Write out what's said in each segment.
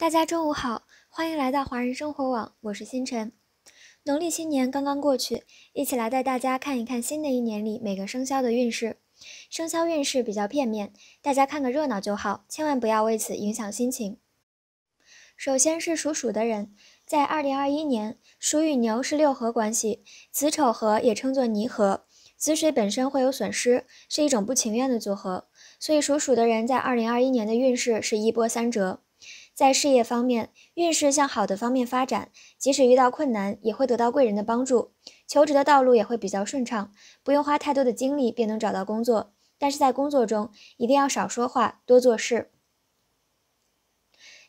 大家中午好，欢迎来到华人生活网，我是星辰。农历新年刚刚过去，一起来带大家看一看新的一年里每个生肖的运势。生肖运势比较片面，大家看个热闹就好，千万不要为此影响心情。首先是属鼠的人，在2021年，鼠与牛是六合关系，子丑合也称作泥合，子水本身会有损失，是一种不情愿的组合，所以属鼠的人在2021年的运势是一波三折。在事业方面，运势向好的方面发展，即使遇到困难，也会得到贵人的帮助，求职的道路也会比较顺畅，不用花太多的精力便能找到工作。但是在工作中，一定要少说话，多做事。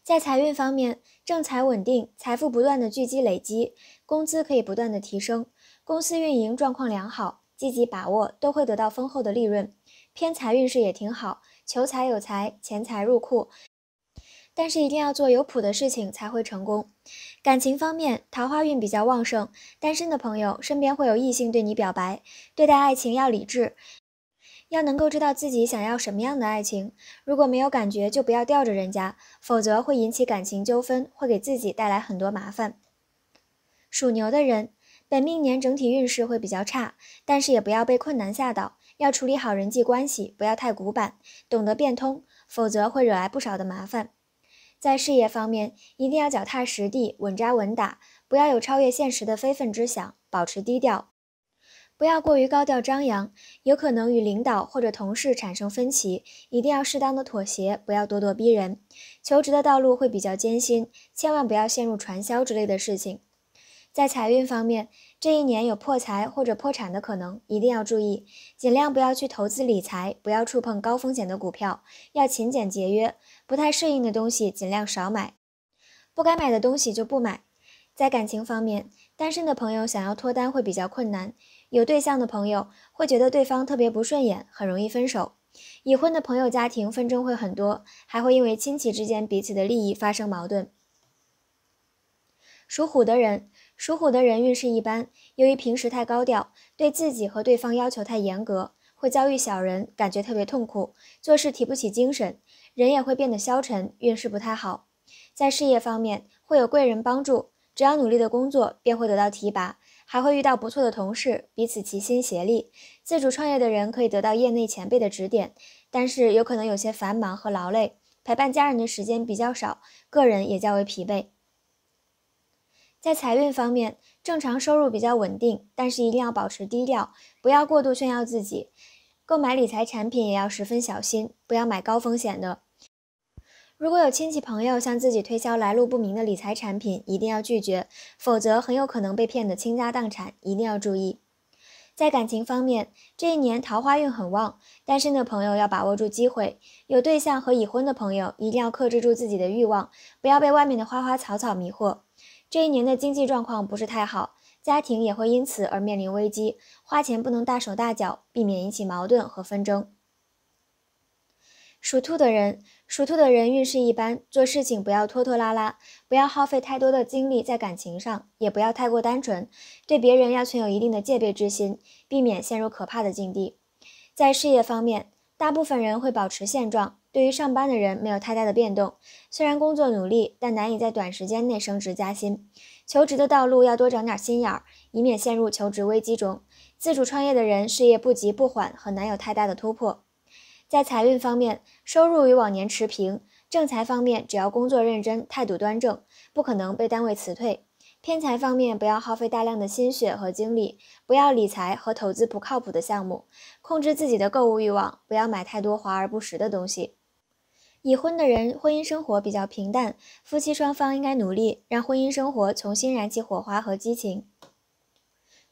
在财运方面，正财稳定，财富不断的聚积累积，工资可以不断的提升，公司运营状况良好，积极把握都会得到丰厚的利润。偏财运势也挺好，求财有财，钱财入库。但是一定要做有谱的事情才会成功。感情方面桃花运比较旺盛，单身的朋友身边会有异性对你表白。对待爱情要理智，要能够知道自己想要什么样的爱情。如果没有感觉，就不要吊着人家，否则会引起感情纠纷，会给自己带来很多麻烦。属牛的人，本命年整体运势会比较差，但是也不要被困难吓到，要处理好人际关系，不要太古板，懂得变通，否则会惹来不少的麻烦。在事业方面，一定要脚踏实地、稳扎稳打，不要有超越现实的非分之想，保持低调，不要过于高调张扬，有可能与领导或者同事产生分歧，一定要适当的妥协，不要咄咄逼人。求职的道路会比较艰辛，千万不要陷入传销之类的事情。在财运方面，这一年有破财或者破产的可能，一定要注意，尽量不要去投资理财，不要触碰高风险的股票，要勤俭节约。不太适应的东西尽量少买，不该买的东西就不买。在感情方面，单身的朋友想要脱单会比较困难；有对象的朋友会觉得对方特别不顺眼，很容易分手；已婚的朋友家庭纷争会很多，还会因为亲戚之间彼此的利益发生矛盾。属虎的人，属虎的人运势一般，由于平时太高调，对自己和对方要求太严格，会遭遇小人，感觉特别痛苦，做事提不起精神。人也会变得消沉，运势不太好。在事业方面会有贵人帮助，只要努力的工作便会得到提拔，还会遇到不错的同事，彼此齐心协力。自主创业的人可以得到业内前辈的指点，但是有可能有些繁忙和劳累，陪伴家人的时间比较少，个人也较为疲惫。在财运方面，正常收入比较稳定，但是一定要保持低调，不要过度炫耀自己。购买理财产品也要十分小心，不要买高风险的。如果有亲戚朋友向自己推销来路不明的理财产品，一定要拒绝，否则很有可能被骗得倾家荡产。一定要注意。在感情方面，这一年桃花运很旺，单身的朋友要把握住机会；有对象和已婚的朋友一定要克制住自己的欲望，不要被外面的花花草草迷惑。这一年的经济状况不是太好。家庭也会因此而面临危机，花钱不能大手大脚，避免引起矛盾和纷争。属兔的人，属兔的人运势一般，做事情不要拖拖拉拉，不要耗费太多的精力在感情上，也不要太过单纯，对别人要存有一定的戒备之心，避免陷入可怕的境地。在事业方面，大部分人会保持现状。对于上班的人，没有太大的变动。虽然工作努力，但难以在短时间内升职加薪。求职的道路要多长点心眼儿，以免陷入求职危机中。自主创业的人，事业不急不缓，很难有太大的突破。在财运方面，收入与往年持平。正财方面，只要工作认真、态度端正，不可能被单位辞退。偏财方面，不要耗费大量的心血和精力，不要理财和投资不靠谱的项目。控制自己的购物欲望，不要买太多华而不实的东西。已婚的人，婚姻生活比较平淡，夫妻双方应该努力让婚姻生活重新燃起火花和激情。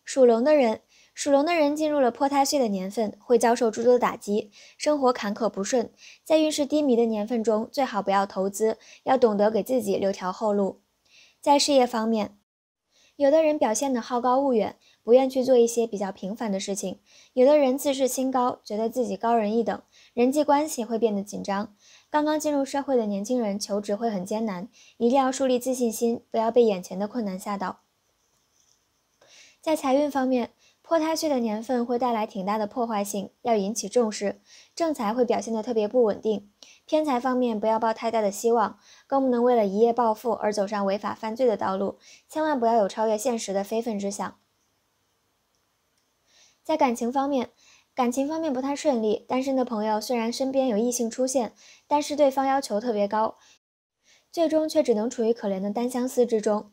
属龙的人，属龙的人进入了破太岁的年份，会遭受诸多打击，生活坎坷不顺。在运势低迷的年份中，最好不要投资，要懂得给自己留条后路。在事业方面，有的人表现得好高骛远，不愿去做一些比较平凡的事情；有的人自视清高，觉得自己高人一等，人际关系会变得紧张。刚刚进入社会的年轻人求职会很艰难，一定要树立自信心，不要被眼前的困难吓到。在财运方面，破太岁的年份会带来挺大的破坏性，要引起重视。正财会表现得特别不稳定，偏财方面不要抱太大的希望，更不能为了一夜暴富而走上违法犯罪的道路，千万不要有超越现实的非分之想。在感情方面，感情方面不太顺利，单身的朋友虽然身边有异性出现，但是对方要求特别高，最终却只能处于可怜的单相思之中。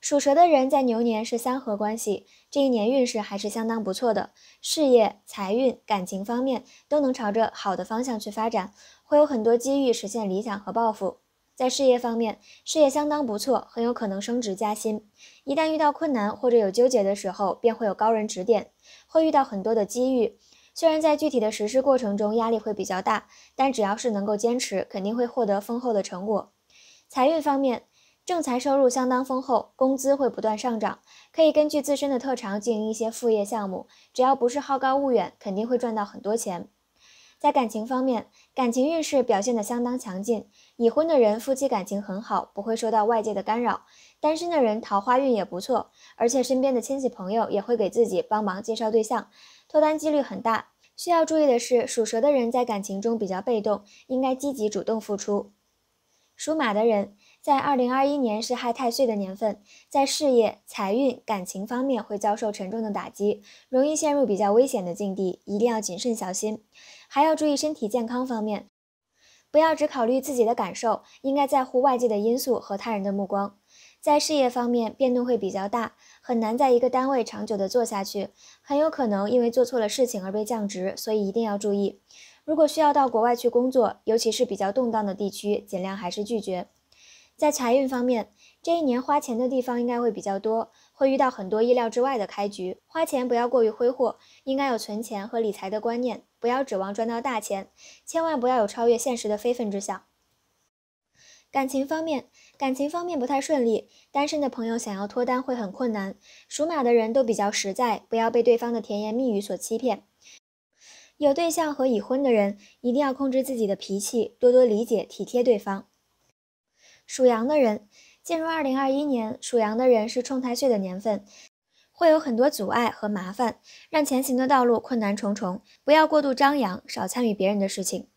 属蛇的人在牛年是三合关系，这一年运势还是相当不错的，事业、财运、感情方面都能朝着好的方向去发展，会有很多机遇实现理想和抱负。在事业方面，事业相当不错，很有可能升职加薪。一旦遇到困难或者有纠结的时候，便会有高人指点，会遇到很多的机遇。虽然在具体的实施过程中压力会比较大，但只要是能够坚持，肯定会获得丰厚的成果。财运方面，正财收入相当丰厚，工资会不断上涨，可以根据自身的特长经营一些副业项目。只要不是好高骛远，肯定会赚到很多钱。在感情方面，感情运势表现得相当强劲。已婚的人夫妻感情很好，不会受到外界的干扰；单身的人桃花运也不错，而且身边的亲戚朋友也会给自己帮忙介绍对象。脱单几率很大。需要注意的是，属蛇的人在感情中比较被动，应该积极主动付出。属马的人在二零二一年是害太岁的年份，在事业、财运、感情方面会遭受沉重的打击，容易陷入比较危险的境地，一定要谨慎小心，还要注意身体健康方面，不要只考虑自己的感受，应该在乎外界的因素和他人的目光。在事业方面，变动会比较大。很难在一个单位长久的做下去，很有可能因为做错了事情而被降职，所以一定要注意。如果需要到国外去工作，尤其是比较动荡的地区，尽量还是拒绝。在财运方面，这一年花钱的地方应该会比较多，会遇到很多意料之外的开局，花钱不要过于挥霍，应该有存钱和理财的观念，不要指望赚到大钱，千万不要有超越现实的非分之想。感情方面。感情方面不太顺利，单身的朋友想要脱单会很困难。属马的人都比较实在，不要被对方的甜言蜜语所欺骗。有对象和已婚的人一定要控制自己的脾气，多多理解体贴对方。属羊的人进入二零二一年，属羊的人是冲太岁的年份，会有很多阻碍和麻烦，让前行的道路困难重重。不要过度张扬，少参与别人的事情。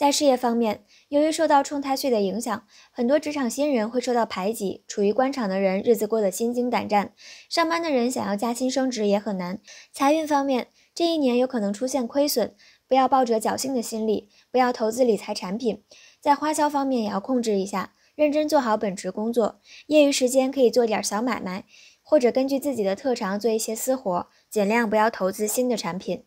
在事业方面，由于受到冲太岁的影响，很多职场新人会受到排挤，处于官场的人日子过得心惊胆战，上班的人想要加薪升职也很难。财运方面，这一年有可能出现亏损，不要抱着侥幸的心理，不要投资理财产品，在花销方面也要控制一下，认真做好本职工作，业余时间可以做点小买卖，或者根据自己的特长做一些私活，尽量不要投资新的产品。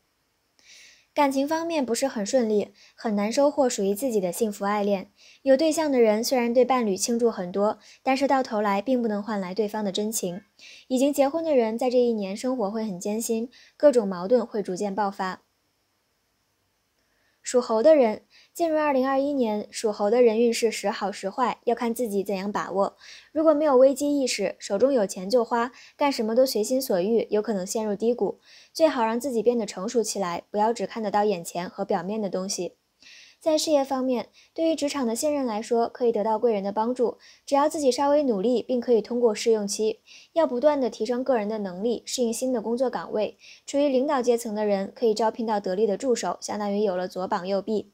感情方面不是很顺利，很难收获属于自己的幸福爱恋。有对象的人虽然对伴侣倾注很多，但是到头来并不能换来对方的真情。已经结婚的人在这一年生活会很艰辛，各种矛盾会逐渐爆发。属猴的人进入二零二一年，属猴的人运势时好时坏，要看自己怎样把握。如果没有危机意识，手中有钱就花，干什么都随心所欲，有可能陷入低谷。最好让自己变得成熟起来，不要只看得到眼前和表面的东西。在事业方面，对于职场的新人来说，可以得到贵人的帮助，只要自己稍微努力，并可以通过试用期。要不断的提升个人的能力，适应新的工作岗位。处于领导阶层的人，可以招聘到得力的助手，相当于有了左膀右臂。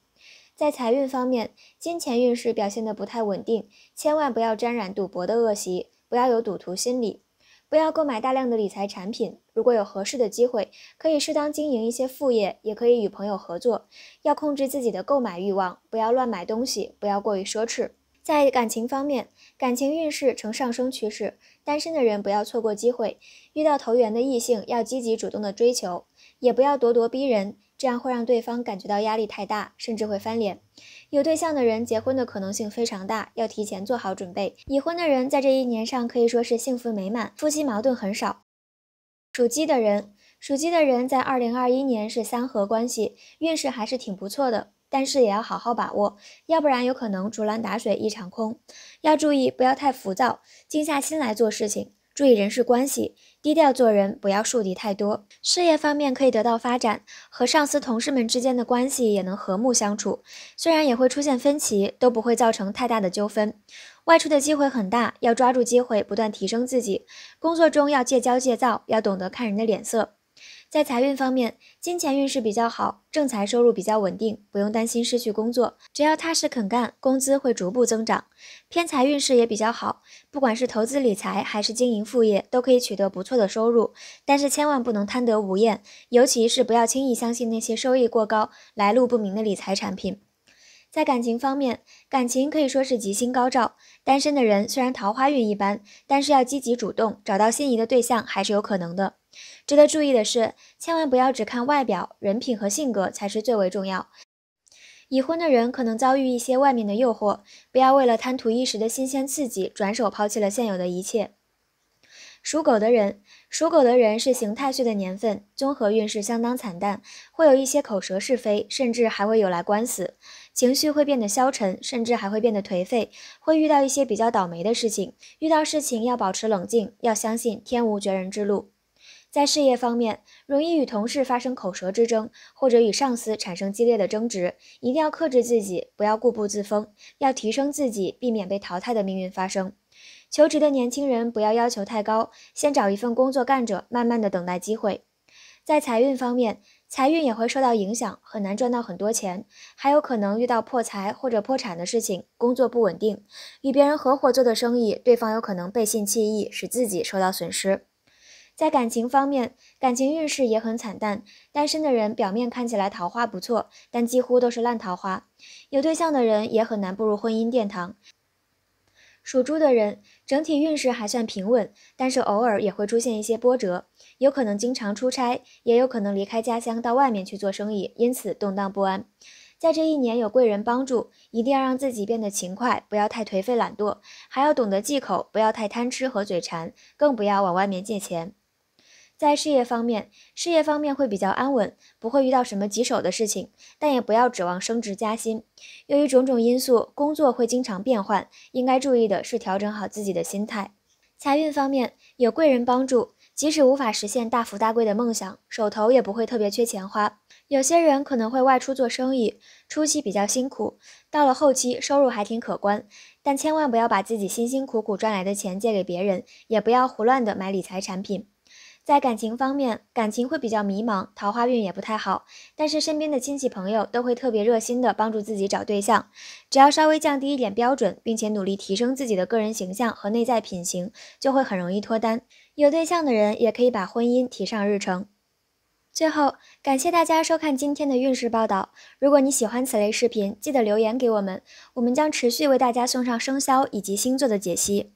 在财运方面，金钱运势表现的不太稳定，千万不要沾染赌博的恶习，不要有赌徒心理。不要购买大量的理财产品，如果有合适的机会，可以适当经营一些副业，也可以与朋友合作。要控制自己的购买欲望，不要乱买东西，不要过于奢侈。在感情方面，感情运势呈上升趋势，单身的人不要错过机会，遇到投缘的异性要积极主动的追求，也不要咄咄逼人。这样会让对方感觉到压力太大，甚至会翻脸。有对象的人结婚的可能性非常大，要提前做好准备。已婚的人在这一年上可以说是幸福美满，夫妻矛盾很少。属鸡的人，属鸡的人在二零二一年是三合关系，运势还是挺不错的，但是也要好好把握，要不然有可能竹篮打水一场空。要注意不要太浮躁，静下心来做事情。注意人事关系，低调做人，不要树敌太多。事业方面可以得到发展，和上司同事们之间的关系也能和睦相处。虽然也会出现分歧，都不会造成太大的纠纷。外出的机会很大，要抓住机会，不断提升自己。工作中要戒骄戒躁，要懂得看人的脸色。在财运方面，金钱运势比较好，正财收入比较稳定，不用担心失去工作。只要踏实肯干，工资会逐步增长。偏财运势也比较好，不管是投资理财还是经营副业，都可以取得不错的收入。但是千万不能贪得无厌，尤其是不要轻易相信那些收益过高、来路不明的理财产品。在感情方面，感情可以说是吉星高照。单身的人虽然桃花运一般，但是要积极主动，找到心仪的对象还是有可能的。值得注意的是，千万不要只看外表，人品和性格才是最为重要。已婚的人可能遭遇一些外面的诱惑，不要为了贪图一时的新鲜刺激，转手抛弃了现有的一切。属狗的人，属狗的人是刑太岁的年份，综合运势相当惨淡，会有一些口舌是非，甚至还会有来官司，情绪会变得消沉，甚至还会变得颓废，会遇到一些比较倒霉的事情。遇到事情要保持冷静，要相信天无绝人之路。在事业方面，容易与同事发生口舌之争，或者与上司产生激烈的争执，一定要克制自己，不要固步自封，要提升自己，避免被淘汰的命运发生。求职的年轻人不要要求太高，先找一份工作干着，慢慢的等待机会。在财运方面，财运也会受到影响，很难赚到很多钱，还有可能遇到破财或者破产的事情，工作不稳定，与别人合伙做的生意，对方有可能背信弃义，使自己受到损失。在感情方面，感情运势也很惨淡。单身的人表面看起来桃花不错，但几乎都是烂桃花；有对象的人也很难步入婚姻殿堂。属猪的人整体运势还算平稳，但是偶尔也会出现一些波折，有可能经常出差，也有可能离开家乡到外面去做生意，因此动荡不安。在这一年有贵人帮助，一定要让自己变得勤快，不要太颓废懒惰，还要懂得忌口，不要太贪吃和嘴馋，更不要往外面借钱。在事业方面，事业方面会比较安稳，不会遇到什么棘手的事情，但也不要指望升职加薪。由于种种因素，工作会经常变换，应该注意的是调整好自己的心态。财运方面有贵人帮助，即使无法实现大富大贵的梦想，手头也不会特别缺钱花。有些人可能会外出做生意，初期比较辛苦，到了后期收入还挺可观。但千万不要把自己辛辛苦苦赚来的钱借给别人，也不要胡乱的买理财产品。在感情方面，感情会比较迷茫，桃花运也不太好。但是身边的亲戚朋友都会特别热心的帮助自己找对象。只要稍微降低一点标准，并且努力提升自己的个人形象和内在品行，就会很容易脱单。有对象的人也可以把婚姻提上日程。最后，感谢大家收看今天的运势报道。如果你喜欢此类视频，记得留言给我们，我们将持续为大家送上生肖以及星座的解析。